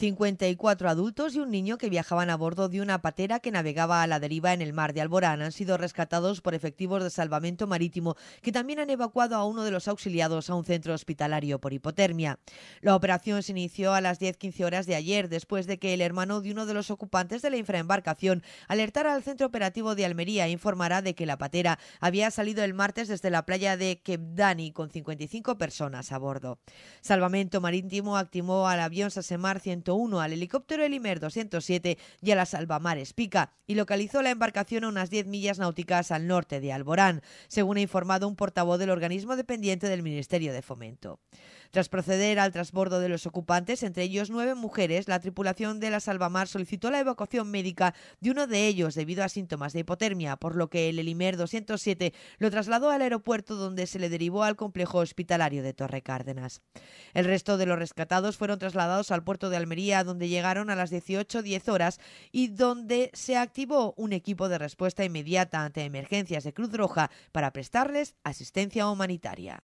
54 adultos y un niño que viajaban a bordo de una patera que navegaba a la deriva en el mar de Alborán han sido rescatados por efectivos de salvamento marítimo que también han evacuado a uno de los auxiliados a un centro hospitalario por hipotermia. La operación se inició a las 10-15 horas de ayer después de que el hermano de uno de los ocupantes de la infraembarcación alertara al centro operativo de Almería e informara de que la patera había salido el martes desde la playa de Kebdani con 55 personas a bordo. Salvamento marítimo activó al avión Sasemar 101 uno al helicóptero Elimer 207 y a la salvamares Pica y localizó la embarcación a unas 10 millas náuticas al norte de Alborán, según ha informado un portavoz del organismo dependiente del Ministerio de Fomento. Tras proceder al transbordo de los ocupantes, entre ellos nueve mujeres, la tripulación de la Salvamar solicitó la evacuación médica de uno de ellos debido a síntomas de hipotermia, por lo que el Elimer 207 lo trasladó al aeropuerto donde se le derivó al complejo hospitalario de Torre Cárdenas. El resto de los rescatados fueron trasladados al puerto de Almería, donde llegaron a las 18.10 horas y donde se activó un equipo de respuesta inmediata ante emergencias de Cruz Roja para prestarles asistencia humanitaria.